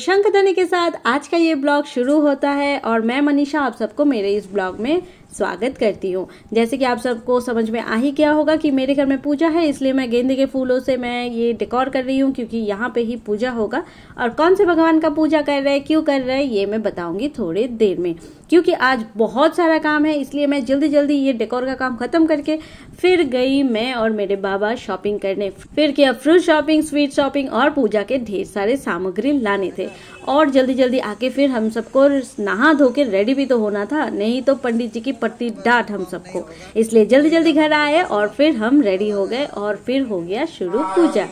शंख ध्वनि के साथ आज का ये ब्लॉग शुरू होता है और मैं मनीषा आप सबको मेरे इस ब्लॉग में स्वागत करती हूँ जैसे कि आप सबको समझ में आ ही क्या होगा कि मेरे घर में पूजा है इसलिए मैं गेंदे के फूलों से मैं ये डेकोर कर रही हूँ क्योंकि यहाँ पे ही पूजा होगा और कौन से भगवान का पूजा कर रहे हैं क्यों कर रहे हैं ये मैं बताऊँगी थोड़ी देर में क्योंकि आज बहुत सारा काम है इसलिए मैं जल्दी जल्दी ये डेकोर का काम खत्म करके फिर गई मैं और मेरे बाबा शॉपिंग करने फिर किया फ्रूट शॉपिंग स्वीट शॉपिंग और पूजा के ढेर सारे सामग्री लाने थे थे और जल्दी जल्दी आके फिर हम सबको नहा धो के रेडी भी तो होना था नहीं तो पंडित जी की पट्टी डांट हम सबको इसलिए जल्दी जल्दी घर आए और फिर हम रेडी हो गए और फिर हो गया शुरू पूजा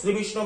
श्री विष्णु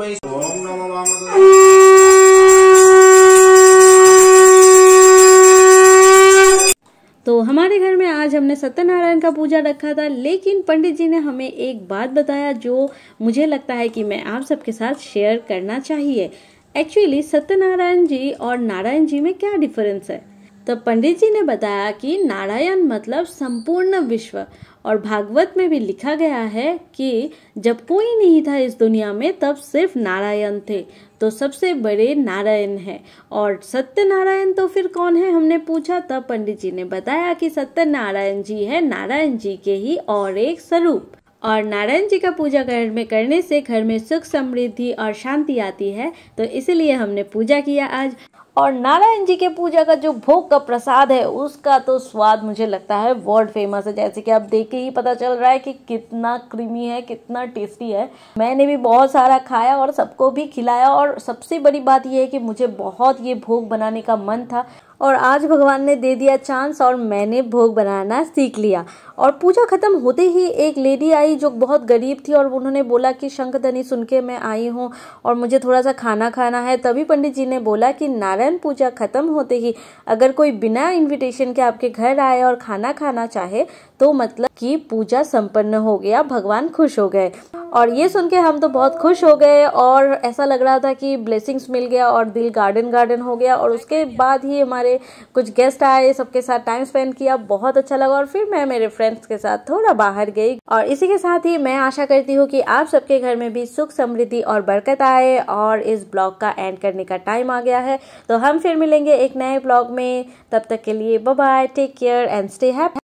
हमने सत्यनारायण का पूजा रखा था लेकिन पंडित जी ने हमें एक बात बताया जो मुझे लगता है कि मैं आप सबके साथ शेयर करना चाहिए एक्चुअली सत्यनारायण जी और नारायण जी में क्या डिफरेंस है तो पंडित जी ने बताया कि नारायण मतलब संपूर्ण विश्व और भागवत में भी लिखा गया है कि जब कोई नहीं था इस दुनिया में तब सिर्फ नारायण थे तो सबसे बड़े नारायण हैं और सत्यनारायण तो फिर कौन है हमने पूछा तब पंडित जी ने बताया कि सत्यनारायण जी है नारायण जी के ही और एक स्वरूप और नारायण जी का पूजा घर में करने से घर में सुख समृद्धि और शांति आती है तो इसलिए हमने पूजा किया आज और नारायण जी के पूजा का जो भोग का प्रसाद है उसका तो स्वाद मुझे लगता है वर्ल्ड फेमस है जैसे कि आप देख के ही पता चल रहा है कि कितना क्रीमी है कितना टेस्टी है मैंने भी बहुत सारा खाया और सबको भी खिलाया और सबसे बड़ी बात यह है कि मुझे बहुत ये भोग बनाने का मन था और आज भगवान ने दे दिया चांस और मैंने भोग बनाना सीख लिया और पूजा खत्म होते ही एक लेडी आई जो बहुत गरीब थी और उन्होंने बोला कि शंखधनी सुन के मैं आई हूँ और मुझे थोड़ा सा खाना खाना है तभी पंडित जी ने बोला कि नारायण पूजा खत्म होते ही अगर कोई बिना इन्विटेशन के आपके घर आए और खाना खाना चाहे तो मतलब कि पूजा संपन्न हो गया भगवान खुश हो गए और ये सुन के हम तो बहुत खुश हो गए और ऐसा लग रहा था कि ब्लेसिंग्स मिल गया और दिल गार्डन गार्डन हो गया और उसके बाद ही हमारे कुछ गेस्ट आए सबके साथ टाइम स्पेंड किया बहुत अच्छा लगा और फिर मैं मेरे फ्रेंड्स के साथ थोड़ा बाहर गई और इसी के साथ ही मैं आशा करती हूँ कि आप सबके घर में भी सुख समृद्धि और बरकत आए और इस ब्लॉग का एंड करने का टाइम आ गया है तो हम फिर मिलेंगे एक नए ब्लॉग में तब तक के लिए bye take care and stay हैप